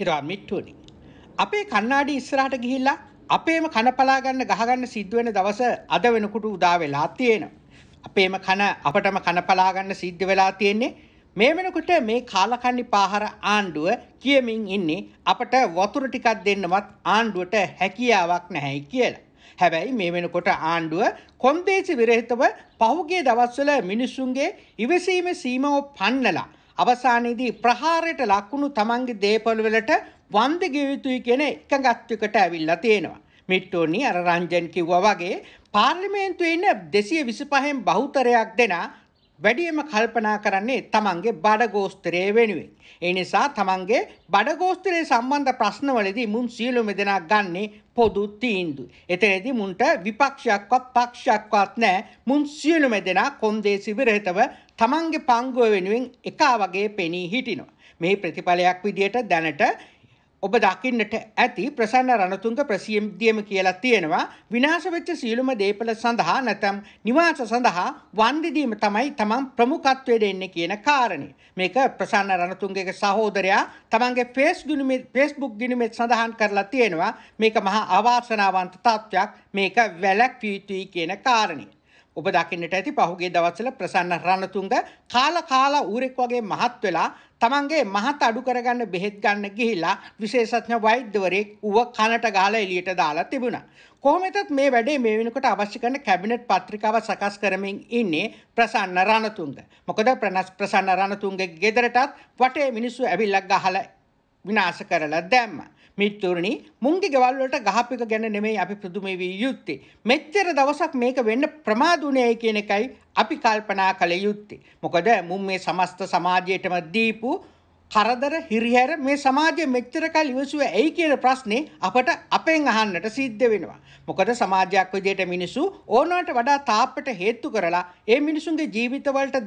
හිරාමිට්ටුවනි. අපේ කන්නාඩි ඉස්සරහට ගිහිල්ලා අපේම කන පලාගන්න ගහගන්න සිද්ධුවෙන දවස අද වෙනකුට උදා වෙලා තියෙන. අපේම කන අපටම කන පලාගන්න සිද්ධ වෙලා තියෙන්නේ මේ වෙනකොට මේ කාලකන්නි පාහර ආණ්ඩුව කියමින් ඉන්නේ අපට වතුර ටිකක් දෙන්නවත් ආණ්ඩුවට හැකියාවක් නැහැයි කියලා. හැබැයි මේ වෙනකොට ආණ්ඩුව කොන්දේසි විරහිතව පහුගේ දවස්වල මිනිස්සුන්ගේ ඉවසීම සීමාව පන්නලා අවසානයේදී ප්‍රහාරයට ලක්ුණු තමන්ගේ දේපළ වලට වන්ද ගෙවිය යුතුයි කියන එකඟත්වයකට ඇවිල්ලා තියෙනවා. මිට්ටෝනි අර රංජන් කිව්වා වගේ පාර්ලිමේන්තුවේ ඉන්න 225න් බහුතරයක් දෙන වැඩියම කල්පනා කරන්නේ තමන්ගේ බඩ ගෝස්තරය වෙනුවෙන්. ඒ නිසා තමන්ගේ බඩ ගෝස්තරය සම්බන්ධ ප්‍රශ්නවලදී මුන් සියලුම දෙනා ගන්නේ පොදු තීන්දුව. එතනදී මුන්ට විපක්ෂයක්වත් පක්ෂයක්වත් නැහැ. මුන් සියලුම දෙනා කොන්දේසි විරහිතව තමන්ගේ පංගුව වෙනුවෙන් එකා වගේ පෙනී හිටිනවා. මේ ප්‍රතිඵලයක් විදියට දැනට ඔබ දකින්නට ඇති ප්‍රසන්න රණතුංග ප්‍රසිද්ධියම කියලා තියෙනවා විනාශ වෙච්ච සියලුම දේපල සඳහා නැතම් නිවාස සඳහා වන්දිදීම තමයි තමන් ප්‍රමුඛත්වයට එන්නේ කියන කාරණේ. මේක ප්‍රසන්න රණතුංගගේ සහෝදරයා තමන්ගේ ෆේස් ගිණුමේ Facebook ගිණුමේ සඳහන් කරලා තියෙනවා. මේක මහා අවාසනාවන්ත තත්වයක්. මේක වැළැක්විය යුතුයි කියන කාරණේ. ඔබ දකින්නට ඇති පහුගේ දවස්වල ප්‍රසන්න රණතුංග කාලා කාලා ඌරෙක් වගේ මහත් වෙලා තමන්ගේ මහත් අඩු කරගන්න බෙහෙත් ගන්න ගිහිල්ලා විශේෂඥ වෛද්‍යවරයෙක් ඌව කනට ගහලා එළියට දාලා තිබුණා. කොහොමදත් මේ වැඩේ මේ වෙනකොට අවශ්‍ය කරන කැබිනට් පත්‍රිකාව සකස් කරමින් ඉන්නේ ප්‍රසන්න රණතුංග. මොකද ප්‍රසන්න රණතුංගගේ ගෙදරටත් වටේ මිනිස්සු ඇවිල්ලා ගහලා විනාශ කරලා දැම්මා. මිත්තුරනි මුංගි ගෙවල්වලට ගහපික ගැන නෙමෙයි අපි පුදුමේ වී යුත්තේ. මෙච්චර දවසක් මේක වෙන්න ප්‍රමාදුණයයි කියන එකයි අපි කල්පනා කළ යුත්තේ. මොකද මුන් මේ සමස්ත සමාජයටම දීපු කරදර හිරිහැර මේ සමාජය මෙච්චර කල් ඉවසුව ඇයි කියන ප්‍රශ්නේ අපට අපෙන් අහන්නට සිද්ධ වෙනවා. මොකද සමාජයක් විදිහට මිනිස්සු ඕනවට වඩා තාප්පට හේතු කරලා ඒ මිනිසුන්ගේ ජීවිතවලට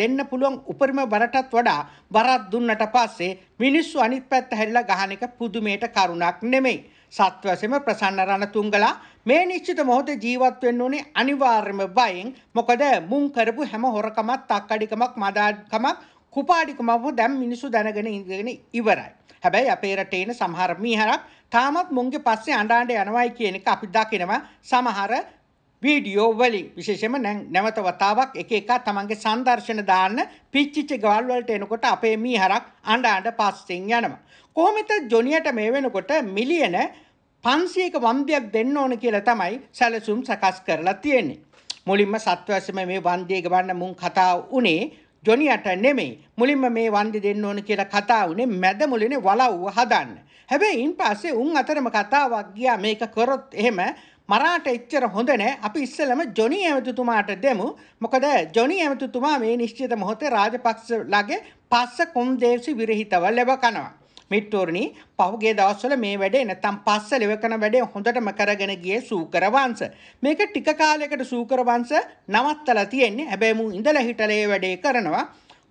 දෙන්න පුළුවන් උපරිම බරටත් වඩා බරක් දුන්නට පස්සේ මිනිස්සු අනිත් පැත්ත හැරිලා ගහන එක පුදුමයට කරුණක් නෙමෙයි. සත්වසෙම ප්‍රසන්න රණතුංගලා මේ නිශ්චිත මොහොතේ ජීවත් වෙන්න ඕනේ අනිවාර්යම බයෙන් මොකද මුන් කරපු හැම හොරකමක් තක්කඩිකමක් මදාකමක් කුපාඩිකමව දැම් මිනිසු දැනගෙන ඉඳගෙන ඉවරයි. හැබැයි අපේ රටේන සමහර මීහරක් තාමත් මුන්ගේ පස්සේ අඩාන්ඩ යනවයි කියන එක අපි දකිනවා සමහර වීඩියෝ වලින් විශේෂම නැවත වතාවක් එක එක තමන්ගේ සංදර්ශන දාන්න පිච්චිච්ච ගවල් වලට එනකොට අපේ මීහරක් අඬ අඬ පස්සෙන් යනවා. කොහොමද ජොනියට මේ වෙනකොට මිලියන 500ක වන්දියක් දෙන්න ඕන කියලා තමයි සැලසුම් සකස් කරලා තියෙන්නේ. මුලින්ම සත්වැසම මේ වන්දිය ගවන්න මුන් කතා උනේ ජොනියට නෙමෙයි මුලින්ම මේ වන්දි දෙන්න ඕන කියලා කතා වුණේ මැද මුලිනේ වලව්ව හදන්න. හැබැයි ඉන් පස්සේ උන් අතරම කතාවක් ගියා මේක කරොත් එහෙම මරාට එච්චර හොඳ නෑ අපි ඉස්සෙල්ලම ජොනි ඇමතිතුමාට දෙමු. මොකද ජොනි ඇමතිතුමා මේ නිශ්චිත මොහොතේ රාජපක්ෂ ලාගේ පස්ස කොන්දේසි විරහිතව ලැබ කනවා. මිත්‍රෝරණි පහුගේ දවස්වල මේ වැඩේ නැත්තම් පස්ස ලෙවකන වැඩේ හොඳටම කරගෙන ගියේ සූකර වංශ. මේක ටික කාලයකට සූකර වංශ නවත්තලා තියෙන්නේ. හැබැයි මුන් ඉඳලා හිටලා මේ වැඩේ කරනවා.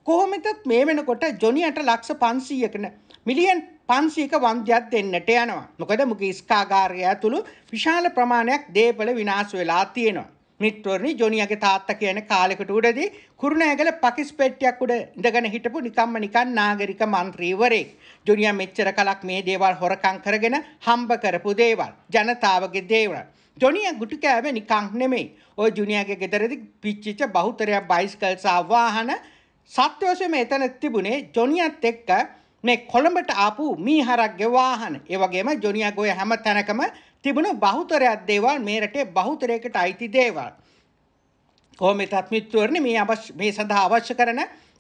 කොහොමදත් මේ වෙනකොට ජොනියට ලක්ෂ 500කන මිලියන් 500ක වන්දියක් දෙන්නට යනවා. මොකද මුගේ ස්කාගාරය ඇතුළු විශාල ප්‍රමාණයක් දේපල විනාශ වෙලා තියෙනවා. මිත්‍රවරනි ජොනියගේ තාත්තා කියන කාලෙකට උඩදී කුරුණෑගල පකිස් පෙට්ටියක් උඩ ඉඳගෙන හිටපු නිකම්ම නිකන් නාගරික മന്ത്രിවරයෙක්. ජොනියා මෙච්චර කලක් මේ දේවල් හොරකම් කරගෙන හම්බ කරපු දේවල්, ජනතාවගේ දේවල්. ජොනියා ගුටි කෑවේ නිකන් නෙමෙයි. ওই ජොනියාගේ ගෙදරදී පිච්චිච්ච බහුතරයක් බයිසිකල් සහ වාහන සත්වශම එතන තිබුණේ ජොනියත් එක්ක මේ කොළඹට ආපු මීහරක්ගේ වාහන. ඒ වගේම ජොනියා ගොය හැම තැනකම තිබුණු බහුතරයක් දේවල් මේ රටේ බහුතරයකට අයිති දේවල්. කොහොමෙතත් මිත්‍රවරනි මේ මේ සඳහා අවශ්‍ය කරන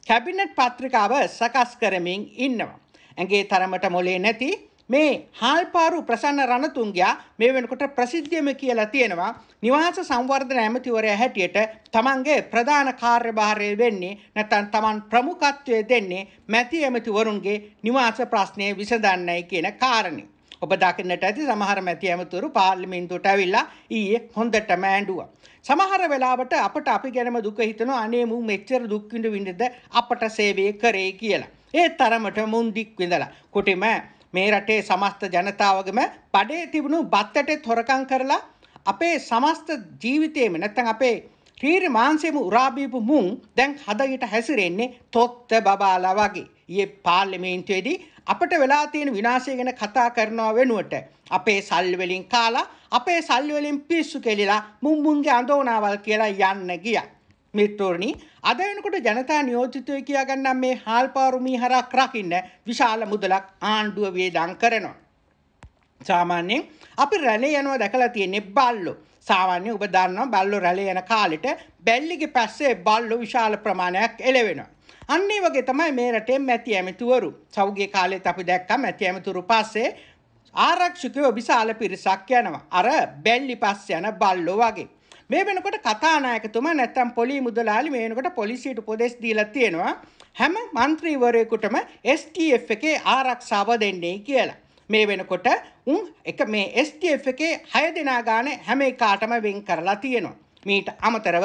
කැබිනට් පත්‍රිකාව සකස් කරමින් ඉන්නවා. ඇගේ තරමට මොලේ නැති මේ හාල්පාරු ප්‍රසන්න රණතුන්ගයා මේ වෙනකොට ප්‍රසිද්ධියම කියලා තියෙනවා නිවාස සංවර්ධන ඇමතිවරයා හැටියට තමන්ගේ ප්‍රධාන කාර්යභාරය වෙන්නේ නැත්නම් තමන් ප්‍රමුඛත්වය දෙන්නේ මැති ඇමතිවරුන්ගේ නිවාස ප්‍රශ්නය විසඳන්නයි කියන කාරණේ. ඔබ දකින්නට ඇති සමහර මැති ඇමතුරු පාර්ලිමේන්තුවට ඇවිල්ලා ඊයේ හොඳට මෑඬුවා. සමහර වෙලාවට අපට අපි ගැනම දුක හිතෙනවා අනේ මුන් මෙච්චර දුක් විඳින්නද අපට සේවය කරේ කියලා. ඒ තරමට මුන් දික් විඳලා කොටිම මේ රටේ සමස්ත ජනතාවගම බඩේ තිබුණු බත්තටේ හොරකම් කරලා අපේ සමස්ත ජීවිතේම නැත්නම් අපේ ශරීර මාංශයම උරාබීපු මුන් දැන් හදයට හැසිරෙන්නේ තොත්ත බබාලා වගේ. ඊයේ පාර්ලිමේන්තුවේදී අපට වෙලා තියෙන විනාශය ගැන කතා කරනවා වෙනුවට අපේ සල් වලින් කාලා අපේ සල් වලින් පිස්සු කෙලිලා මුම්මුන්ගේ අඳෝනාවල් කියලා යන්න ගියා. මිත්‍රෝනි අද වෙනකොට ජනතා නියෝජිතයෝ කියා ගන්න මේ හාල්පාරු මීහරක් රකින්න විශාල මුදලක් ආණ්ඩුව වේදම් කරනවා. සාමාන්‍යයෙන් අපි රැළේ යනවා දැකලා තියෙන්නේ බල්ලෝ. සාමාන්‍යයෙන් ඔබ දන්නවා බල්ලෝ රැළේ යන කාලෙට බැල්ලිගේ පැස්සේ බල්ලෝ විශාල ප්‍රමාණයක් එළවෙනවා. අන්නේ වගේ තමයි මේ රටේ මැති ඇමතිවරු. සෞගේ කාලෙත් අපි දැක්කා මැති ඇමතිවරු පස්සේ ආරක්ෂකයෝ විශාල පිරිසක් යනවා. අර බැල්ලි පස්ස යන බල්ලෝ වගේ. මේ වෙනකොට කතානායකතුමා නැත්තම් පොලි මුදලාලි මේ වෙනකොට පොලිසියට උපදෙස් දීලා තියෙනවා හැම മന്ത്രിවරයෙකුටම STF එකේ ආරක්ෂාව දෙන්නේ කියලා. මේ වෙනකොට උන් එක මේ STF එකේ 6 දෙනා ගානේ හැම එකාටම වෙන් කරලා තියෙනවා. මීට අමතරව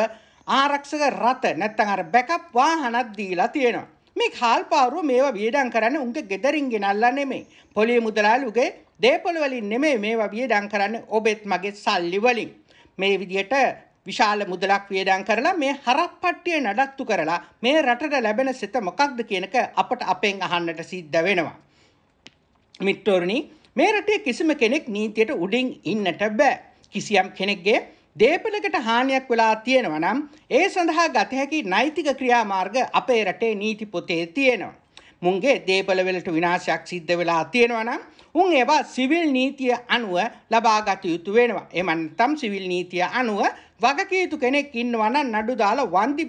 ආරක්ෂක රථ නැත්තං අර බැකප් වාහනත් දීලා තියෙනවා. මේ කාල්පාරුව මේවා වියඩම් කරන්න උන්ගේ ගෙදරින් ගෙනල්ලා නෙමෙයි. පොලිය මුදලාලුගේ දේපොළ වලින් නෙමෙයි මේවා වියඩම් කරන්න ඔබෙත් මගේ සල්ලි වලින්. මේ විදිහට විශාල මුදලක් වියදම් කරලා මේ හරප්පට්ටිය නඩත්තු කරලා මේ රටට ලැබෙන සිත මොකක්ද කියනක අපට අපෙන් අහන්නට සිද්ධ වෙනවා. මිත්‍රෝරණි මේ රටේ කිසිම කෙනෙක් නීතියට උඩින් ඉන්නට බෑ. කිසියම් කෙනෙක්ගේ දේපලකට හානියක් වෙලා තියෙනවා නම් ඒ සඳහා ගත හැකි නෛතික ක්‍රියාමාර්ග අපේ රටේ නීති පොතේ තියෙනවා. මුන්ගේ දේපලවලට විනාශයක් සිද්ධ වෙලා තියෙනවා නම් උන් ඒවා සිවිල් නීතිය අනුව ලබාගත යුතු වෙනවා. එමන් තම් සිවිල් නීතිය අනුව වගකීතු කෙනෙක් ඉන්නවා නම් නඩු දාලා වන්දි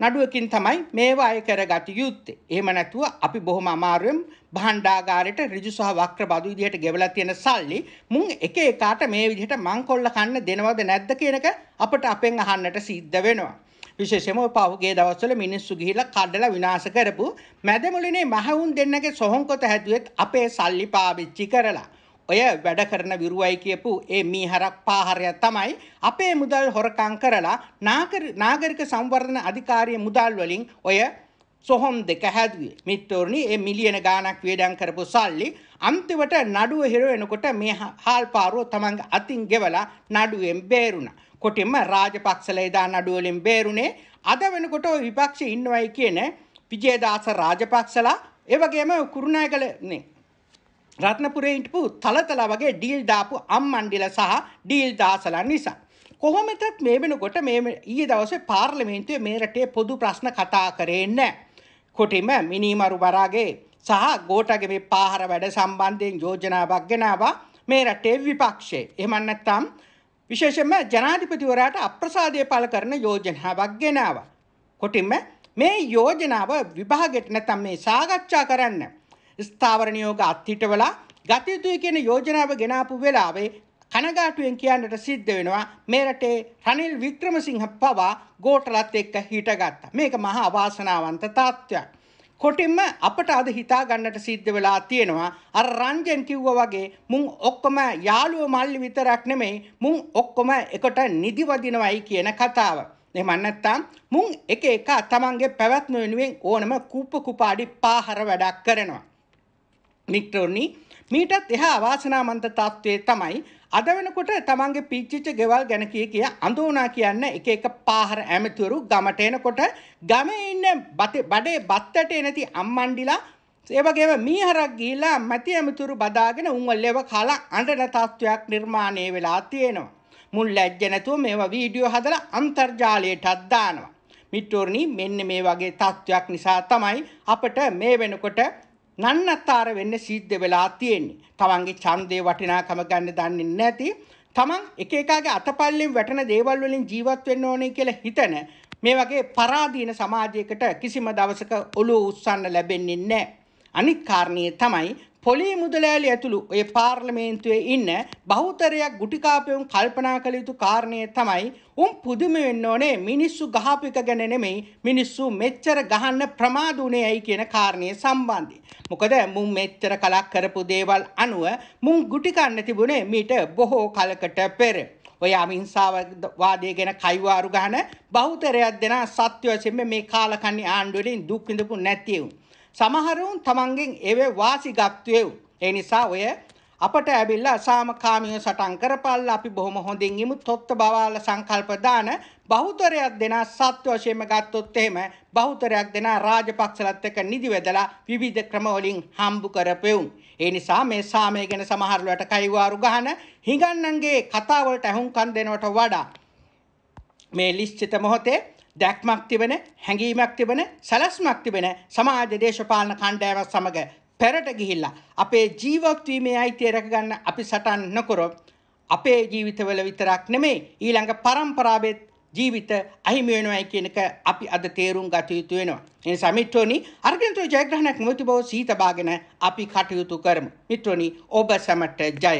නඩුවකින් තමයි මේවා අය කරගත යුත්තේ. එහෙම නැතුව අපි බොහොම අමාරුවෙන් භාණ්ඩාගාරයට ඍජු සහ වක්‍ර බදු විදිහට ගෙවලා තියෙන සල්ලි මුන් එක එකාට මේ විදිහට මංකොල්ල කන්න දෙනවද නැද්ද කියනක අපට අපෙන් අහන්නට සිද්ධ වෙනවා. විශේෂයෙන්ම පහුගිය දවස්වල මිනිස්සු ගිහිලා කඩලා විනාශ කරපු මැදමුලිනේ මහවුන් දෙන්නගේ සොහොන්කොත හැදුවෙත් අපේ සල්ලි පාවිච්චි කරලා. ඔය වැඩ කරන විරුවයි කියපු ඒ මීහරක් පාහරය තමයි අපේ මුදල් හොරකං කරලා නාගරික සංවර්ධන අධිකාරිය මුදල් වලින් ඔය සොහොම් දෙක හැදුවේ. මිත්තෝරණි ඒ මිලියන ගාණක් වියදම් කරපු සල්ලි අන්තිමට නඩුව හිර වෙනකොට මේ හාල්පාරුව තමන්ගේ අතින් ගෙවලා නඩුවෙන් බේරුණා. කොටින්ම රාජපක්ෂල එදා නඩුව වලින් බේරුණේ අද වෙනකොට ওই විපක්ෂේ ඉන්නවයි කියන විජේදාස රාජපක්ෂලා ඒ වගේම කුරුණෑගල නේ රත්නපුරේ ඉටපු තලතල වගේ ඩීල් දාපු අම්මණ්ඩිල සහ ඩීල් දාසලා නිසා. කොහොමතත් මේ වෙනකොට මේ ඊයේ දවසේ පාර්ලිමේන්තුවේ මේ රටේ පොදු ප්‍රශ්න කතා කරේ නැහැ. කොටිම මිනිමරු වරාගේ සහ ගෝටගේ මේ පාහර වැඩ සම්බන්ධයෙන් යෝජනාවක් ගෙනාවා මේ රටේ විපක්ෂයේ. එහෙම නැත්නම් විශේෂයෙන්ම ජනාධිපතිවරයාට අප්‍රසාදය පළ කරන යෝජනාවක් ගෙනාවා. කොටිම මේ යෝජනාව විභාගයට නැත්නම් මේ සාකච්ඡා කරන්න ස්ථාවර නියෝග අත්හිටවලා ගත යුතුයි කියන යෝජනාව ගෙනාපු වෙලාවේ කනගාටුවෙන් කියන්නට සිද්ධ වෙනවා මේ රටේ රනිල් වික්‍රමසිංහ පවා ගෝඨලත් එක්ක හිටගත්තා. මේක මහා අවාසනාවන්ත තත්ත්වයක්. කොටින්ම අපට අද හිතා ගන්නට සිද්ධ වෙලා තියෙනවා අර රංජන් කිව්වා වගේ මුන් ඔක්කොම යාළුවෝ මල්ලි විතරක් නෙමෙයි මුන් ඔක්කොම එකට නිදි වදිනවයි කියන කතාව. එහෙම නැත්නම් මුන් එක එක තමන්ගේ පැවැත්ම වෙනුවෙන් ඕනම කූප කුපාඩි පාහර වැඩක් කරනවා. මිත්‍රෝනි මීටත් එහා අවාසනාමන්ත තත්ත්වයේ තමයි අද වෙනකොට තමන්ගේ පිච්චිච්ච ගෙවල් ගැන කිය කිය අඳුනා කියන්න එක එක පාහර ඇමතිවරු ගමට එනකොට ගමේ ඉන්න බඩේ බත්තට එනති අම්මන්ඩිලා ඒ වගේම මීහරක් ගිහිලා මැති ඇමතිවරු බදාගෙන උන්වල්ලේව කාලා අඬන තත්ත්වයක් නිර්මාණය වෙලා තියෙනවා. මුල් ලැජ්ජ නැතුව මේවා වීඩියෝ හදලා අන්තර්ජාලයටත් දානවා. මිට්ටෝරණි මෙන්න මේ වගේ තත්ත්වයක් නිසා තමයි අපට මේ වෙනකොට නන්නත්තර වෙන්න සිද්ධ වෙලා තියෙන්නේ. තමන්ගේ ඡන්දේ වටිනාකම ගන්න දන්නේ නැති තමන් එක එකාගේ අතපල්ලෙන් වැටෙන දේවල් වලින් ජීවත් වෙන්න ඕනේ කියලා හිතන මේ වගේ පරාදීන සමාජයකට කිසිම දවසක ඔළුව උස්සන්න ලැබෙන්නේ නැහැ. අනිත් කාරණේ තමයි පොලි මුදලෑලි ඇතුළු ඔය පාර්ලමේන්තුවේ ඉන්න බහුතරයක් ගුටිකාපයුම් කල්පනා කළ යුතු කාරණය තමයි උන් පුදුම වෙන්න ඕනේ මිනිස්සු ගහපු එක ගැන නෙමෙයි මිනිස්සු මෙච්චර ගහන්න ප්‍රමාද උනේ ඇයි කියන කාරණය සම්බන්ධයි. මොකද මුන් මෙච්චර කලක් කරපු දේවල් අනුව මුන් ගුටි කන්න තිබුණේ මීට බොහෝ කලකට පෙර. ඔය අමිංසාවාදය ගැන කයිවාරු ගහන බහුතරයක් දෙනා සත්‍ය වශයෙන්ම මේ කාලකන්ණි ආණ්ඩුවලින් දුක් විඳපු නැති වුණා. සමහරුන් තමන්ගෙන් ඒවේ වාසිගත්වයව්. ඒ නිසා ඔය අපට ඇවිල්ලා සාමකාමීව සටන් කරපල්ලා අපි බොහොම හොඳින් ඉමු තොත්ත බවාල සංකල්ප දාන බහුතරයක් දෙන සත්ව වශයෙන්ම ගත්තොත් එහෙම බහුතරයක් දෙන රාජපක්ෂලත් එක්ක නිදි වැදලා විවිධ ක්‍රම වලින් හම්බු කරපෙවුම්. ඒ නිසා මේ සාමය ගැන සමහර වලට කයිවාරු ගහන හිඟන්නන්ගේ කතා වලට අහුම්කන් දෙනවට වඩා මේ ලිස්චිත මොහොතේ දැක්මක් තිබෙන හැඟීමක් තිබෙන සැලැස්මක් තිබෙන සමාජ දේශපාලන කණ්ඩායමක් සමග පෙරට ගිහිල්ලා අපේ ජීවත්වීමේ අයිතිය රැකගන්න අපි සටන් නොකරොත් අපේ ජීවිතවල විතරක් නෙමෙයි ඊළඟ පරම්පරාවෙත් ජීවිත අහිමි වෙනවයි කියන එක අපි අද තේරුම් ගත යුතු වෙනවා. ඒ නිසා මිත්‍රෝනි අර්ගන්තු ජයග්‍රහණක් නොති බව සීතබාගෙන අපි කටයුතු කරමු. මිත්‍රෝනි ඔබ සැමට ජය.